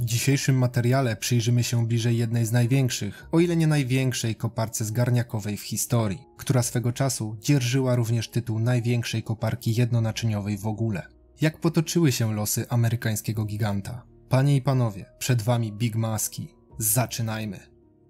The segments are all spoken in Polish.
W dzisiejszym materiale przyjrzymy się bliżej jednej z największych, o ile nie największej koparce zgarniakowej w historii, która swego czasu dzierżyła również tytuł największej koparki jednonaczyniowej w ogóle. Jak potoczyły się losy amerykańskiego giganta? Panie i panowie, przed wami Big Maski. Zaczynajmy!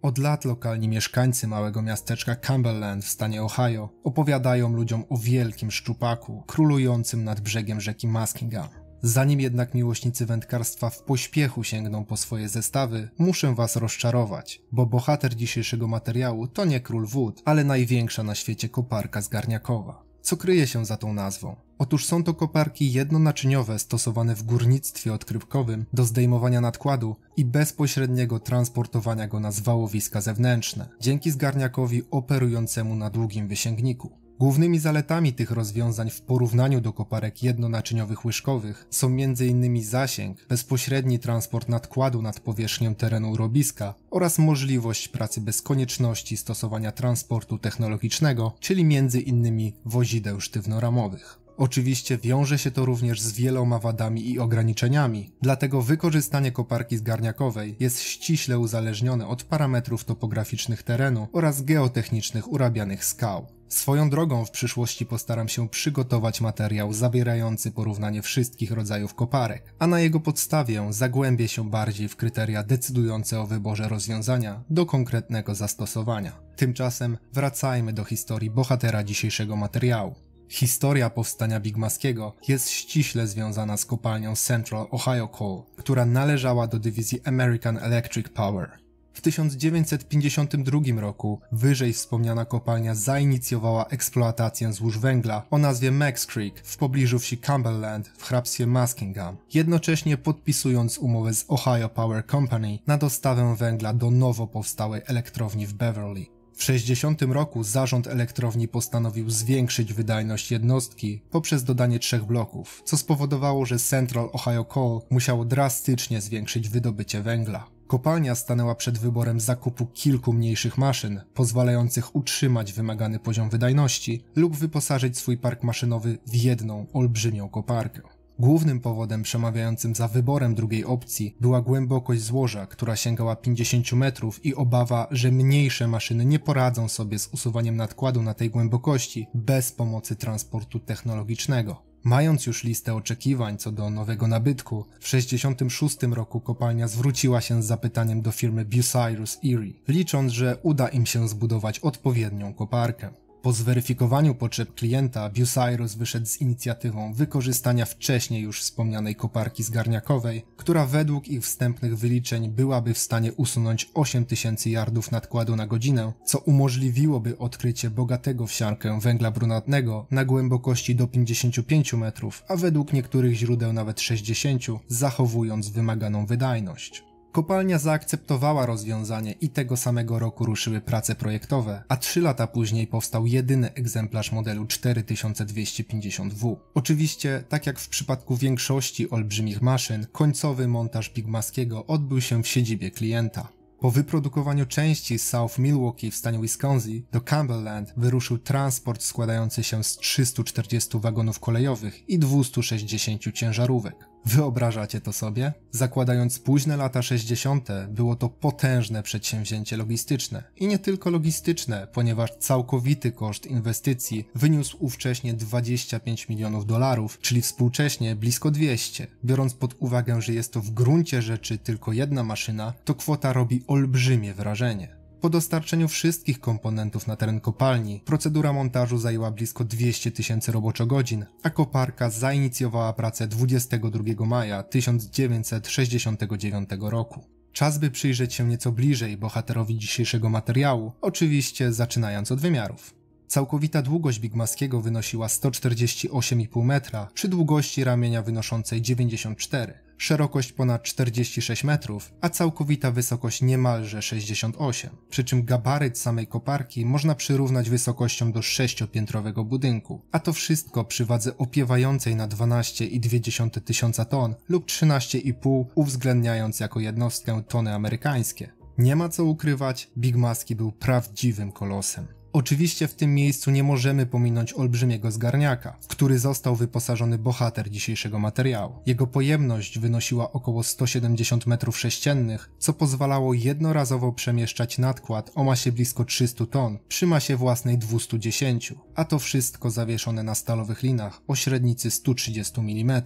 Od lat lokalni mieszkańcy małego miasteczka Cumberland w stanie Ohio opowiadają ludziom o wielkim szczupaku królującym nad brzegiem rzeki Muskingum. Zanim jednak miłośnicy wędkarstwa w pośpiechu sięgną po swoje zestawy, muszę was rozczarować, bo bohater dzisiejszego materiału to nie król wód, ale największa na świecie koparka zgarniakowa. Co kryje się za tą nazwą? Otóż są to koparki jednonaczyniowe stosowane w górnictwie odkrywkowym do zdejmowania nadkładu i bezpośredniego transportowania go na zwałowiska zewnętrzne, dzięki zgarniakowi operującemu na długim wysięgniku. Głównymi zaletami tych rozwiązań w porównaniu do koparek jednonaczyniowych łyżkowych są m.in. zasięg, bezpośredni transport nadkładu nad powierzchnią terenu urobiska oraz możliwość pracy bez konieczności stosowania transportu technologicznego, czyli m.in. wozideł sztywnoramowych. Oczywiście wiąże się to również z wieloma wadami i ograniczeniami, dlatego wykorzystanie koparki zgarniakowej jest ściśle uzależnione od parametrów topograficznych terenu oraz geotechnicznych urabianych skał. Swoją drogą w przyszłości postaram się przygotować materiał zawierający porównanie wszystkich rodzajów koparek, a na jego podstawie zagłębię się bardziej w kryteria decydujące o wyborze rozwiązania do konkretnego zastosowania. Tymczasem wracajmy do historii bohatera dzisiejszego materiału. Historia powstania Bigmaskiego jest ściśle związana z kopalnią Central Ohio Coal, która należała do dywizji American Electric Power. W 1952 roku wyżej wspomniana kopalnia zainicjowała eksploatację złóż węgla o nazwie Max Creek w pobliżu wsi Cumberland w hrabstwie Muskingum, jednocześnie podpisując umowę z Ohio Power Company na dostawę węgla do nowo powstałej elektrowni w Beverly. W 60 roku zarząd elektrowni postanowił zwiększyć wydajność jednostki poprzez dodanie trzech bloków, co spowodowało, że Central Ohio Coal musiało drastycznie zwiększyć wydobycie węgla. Kopalnia stanęła przed wyborem zakupu kilku mniejszych maszyn, pozwalających utrzymać wymagany poziom wydajności lub wyposażyć swój park maszynowy w jedną olbrzymią koparkę. Głównym powodem przemawiającym za wyborem drugiej opcji była głębokość złoża, która sięgała 50 metrów i obawa, że mniejsze maszyny nie poradzą sobie z usuwaniem nadkładu na tej głębokości bez pomocy transportu technologicznego. Mając już listę oczekiwań co do nowego nabytku, w 66 roku kopalnia zwróciła się z zapytaniem do firmy Bucyrus Erie, licząc, że uda im się zbudować odpowiednią koparkę. Po zweryfikowaniu potrzeb klienta Bucyrus wyszedł z inicjatywą wykorzystania wcześniej już wspomnianej koparki zgarniakowej, która według ich wstępnych wyliczeń byłaby w stanie usunąć 8000 yardów nadkładu na godzinę, co umożliwiłoby odkrycie bogatego w siarkę węgla brunatnego na głębokości do 55 metrów, a według niektórych źródeł nawet 60, zachowując wymaganą wydajność. Kopalnia zaakceptowała rozwiązanie i tego samego roku ruszyły prace projektowe, a trzy lata później powstał jedyny egzemplarz modelu 4250W. Oczywiście, tak jak w przypadku większości olbrzymich maszyn, końcowy montaż Bigmaskiego odbył się w siedzibie klienta. Po wyprodukowaniu części z South Milwaukee w stanie Wisconsin do Cumberland wyruszył transport składający się z 340 wagonów kolejowych i 260 ciężarówek. Wyobrażacie to sobie? Zakładając późne lata 60., było to potężne przedsięwzięcie logistyczne. I nie tylko logistyczne, ponieważ całkowity koszt inwestycji wyniósł ówcześnie 25 milionów dolarów, czyli współcześnie blisko 200. Biorąc pod uwagę, że jest to w gruncie rzeczy tylko jedna maszyna, to kwota robi olbrzymie wrażenie. Po dostarczeniu wszystkich komponentów na teren kopalni, procedura montażu zajęła blisko 200 tysięcy roboczogodzin, a koparka zainicjowała pracę 22 maja 1969 roku. Czas by przyjrzeć się nieco bliżej bohaterowi dzisiejszego materiału, oczywiście zaczynając od wymiarów. Całkowita długość Bigmaskiego wynosiła 148,5 metra przy długości ramienia wynoszącej 94 szerokość ponad 46 metrów, a całkowita wysokość niemalże 68. Przy czym gabaryt samej koparki można przyrównać wysokością do sześciopiętrowego budynku, a to wszystko przy wadze opiewającej na 12,2 tysiąca ton lub 13,5 uwzględniając jako jednostkę tony amerykańskie. Nie ma co ukrywać, Big Maski był prawdziwym kolosem. Oczywiście w tym miejscu nie możemy pominąć olbrzymiego zgarniaka, w który został wyposażony bohater dzisiejszego materiału. Jego pojemność wynosiła około 170 m3, co pozwalało jednorazowo przemieszczać nadkład o masie blisko 300 ton przy masie własnej 210, a to wszystko zawieszone na stalowych linach o średnicy 130 mm.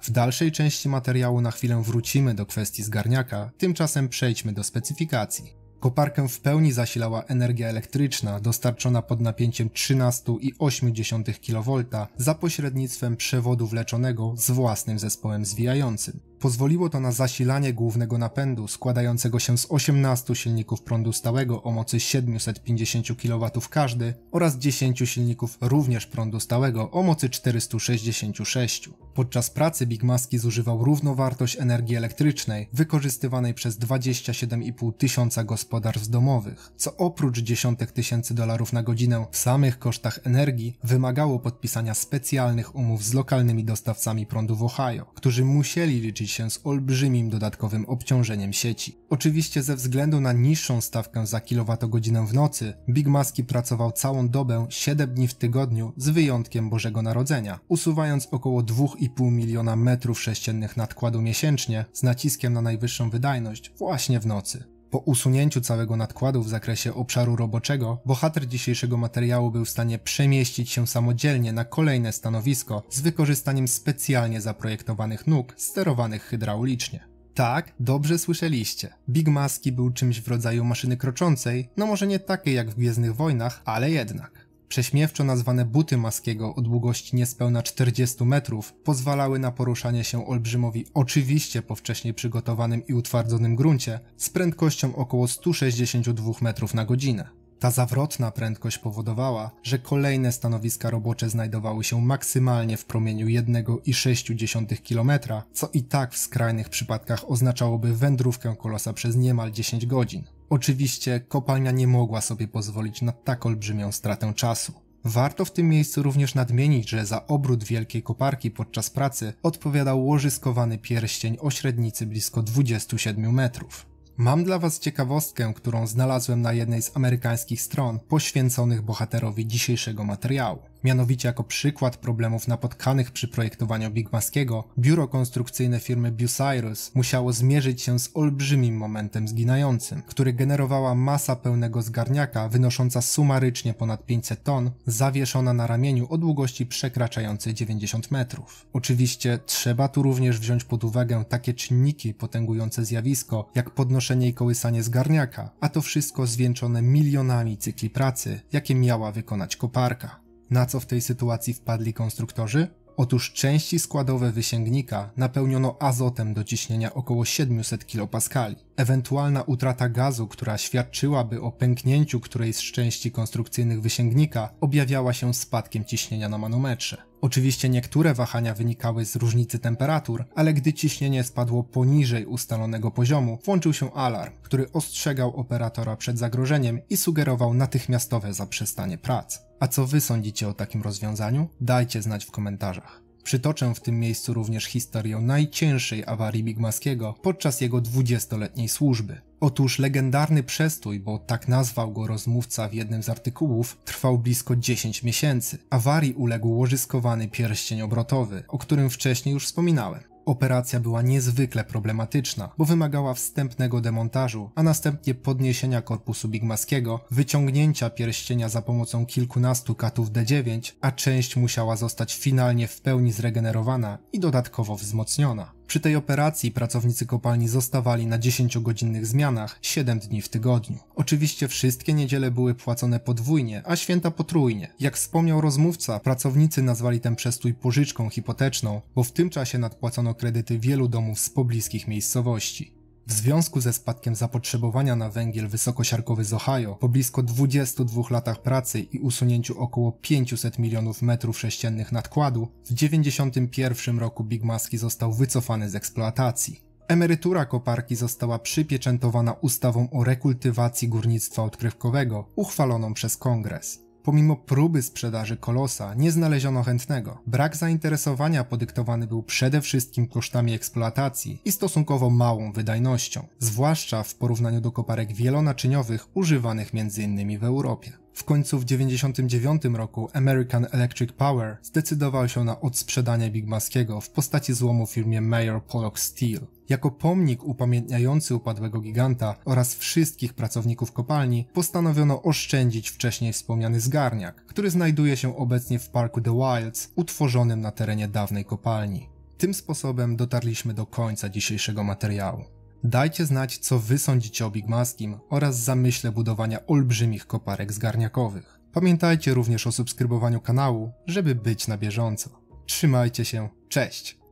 W dalszej części materiału na chwilę wrócimy do kwestii zgarniaka, tymczasem przejdźmy do specyfikacji. Koparkę w pełni zasilała energia elektryczna dostarczona pod napięciem 13,8 kV za pośrednictwem przewodu wleczonego z własnym zespołem zwijającym pozwoliło to na zasilanie głównego napędu składającego się z 18 silników prądu stałego o mocy 750 kW każdy oraz 10 silników również prądu stałego o mocy 466. Podczas pracy Big Maski zużywał równowartość energii elektrycznej wykorzystywanej przez 27,5 tysiąca gospodarstw domowych, co oprócz dziesiątek tysięcy dolarów na godzinę w samych kosztach energii wymagało podpisania specjalnych umów z lokalnymi dostawcami prądu w Ohio, którzy musieli liczyć się z olbrzymim dodatkowym obciążeniem sieci. Oczywiście ze względu na niższą stawkę za kilowatogodzinę w nocy, Big Maski pracował całą dobę 7 dni w tygodniu z wyjątkiem Bożego Narodzenia, usuwając około 2,5 miliona metrów sześciennych nadkładu miesięcznie z naciskiem na najwyższą wydajność właśnie w nocy. Po usunięciu całego nadkładu w zakresie obszaru roboczego, bohater dzisiejszego materiału był w stanie przemieścić się samodzielnie na kolejne stanowisko z wykorzystaniem specjalnie zaprojektowanych nóg sterowanych hydraulicznie. Tak, dobrze słyszeliście. Big Maski był czymś w rodzaju maszyny kroczącej, no może nie takiej jak w Gwiezdnych Wojnach, ale jednak. Prześmiewczo nazwane buty Maskiego o długości niespełna 40 metrów pozwalały na poruszanie się olbrzymowi oczywiście po wcześniej przygotowanym i utwardzonym gruncie z prędkością około 162 metrów na godzinę. Ta zawrotna prędkość powodowała, że kolejne stanowiska robocze znajdowały się maksymalnie w promieniu 1,6 km, co i tak w skrajnych przypadkach oznaczałoby wędrówkę kolosa przez niemal 10 godzin. Oczywiście kopalnia nie mogła sobie pozwolić na tak olbrzymią stratę czasu. Warto w tym miejscu również nadmienić, że za obrót wielkiej koparki podczas pracy odpowiadał łożyskowany pierścień o średnicy blisko 27 metrów. Mam dla Was ciekawostkę, którą znalazłem na jednej z amerykańskich stron poświęconych bohaterowi dzisiejszego materiału. Mianowicie jako przykład problemów napotkanych przy projektowaniu Bigmaskiego, biuro konstrukcyjne firmy Bucyrus musiało zmierzyć się z olbrzymim momentem zginającym, który generowała masa pełnego zgarniaka wynosząca sumarycznie ponad 500 ton, zawieszona na ramieniu o długości przekraczającej 90 metrów. Oczywiście trzeba tu również wziąć pod uwagę takie czynniki potęgujące zjawisko, jak podnoszenie i kołysanie zgarniaka, a to wszystko zwieńczone milionami cykli pracy, jakie miała wykonać koparka. Na co w tej sytuacji wpadli konstruktorzy? Otóż części składowe wysięgnika napełniono azotem do ciśnienia około 700 kPa. Ewentualna utrata gazu, która świadczyłaby o pęknięciu którejś z części konstrukcyjnych wysięgnika, objawiała się spadkiem ciśnienia na manometrze. Oczywiście niektóre wahania wynikały z różnicy temperatur, ale gdy ciśnienie spadło poniżej ustalonego poziomu, włączył się alarm, który ostrzegał operatora przed zagrożeniem i sugerował natychmiastowe zaprzestanie prac. A co wy sądzicie o takim rozwiązaniu? Dajcie znać w komentarzach. Przytoczę w tym miejscu również historię najcięższej awarii Bigmaskiego podczas jego 20-letniej służby. Otóż legendarny przestój, bo tak nazwał go rozmówca w jednym z artykułów, trwał blisko 10 miesięcy. Awarii uległ łożyskowany pierścień obrotowy, o którym wcześniej już wspominałem. Operacja była niezwykle problematyczna, bo wymagała wstępnego demontażu, a następnie podniesienia korpusu Bigmaskiego, wyciągnięcia pierścienia za pomocą kilkunastu katów D9, a część musiała zostać finalnie w pełni zregenerowana i dodatkowo wzmocniona. Przy tej operacji pracownicy kopalni zostawali na 10-godzinnych zmianach 7 dni w tygodniu. Oczywiście wszystkie niedziele były płacone podwójnie, a święta potrójnie. Jak wspomniał rozmówca, pracownicy nazwali ten przestój pożyczką hipoteczną, bo w tym czasie nadpłacono kredyty wielu domów z pobliskich miejscowości. W związku ze spadkiem zapotrzebowania na węgiel wysokosiarkowy z Ohio po blisko 22 latach pracy i usunięciu około 500 milionów metrów sześciennych nadkładu, w 1991 roku Big Maski został wycofany z eksploatacji. Emerytura koparki została przypieczętowana ustawą o rekultywacji górnictwa odkrywkowego, uchwaloną przez kongres. Pomimo próby sprzedaży Kolosa nie znaleziono chętnego. Brak zainteresowania podyktowany był przede wszystkim kosztami eksploatacji i stosunkowo małą wydajnością, zwłaszcza w porównaniu do koparek wielonaczyniowych używanych m.in. w Europie. W końcu w 1999 roku American Electric Power zdecydował się na odsprzedanie Big Maskiego w postaci złomu firmie Mayor Pollock Steel. Jako pomnik upamiętniający upadłego giganta oraz wszystkich pracowników kopalni postanowiono oszczędzić wcześniej wspomniany zgarniak, który znajduje się obecnie w parku The Wilds, utworzonym na terenie dawnej kopalni. Tym sposobem dotarliśmy do końca dzisiejszego materiału. Dajcie znać, co wy sądzicie o Big Maskim oraz zamyśle budowania olbrzymich koparek zgarniakowych. Pamiętajcie również o subskrybowaniu kanału, żeby być na bieżąco. Trzymajcie się, cześć!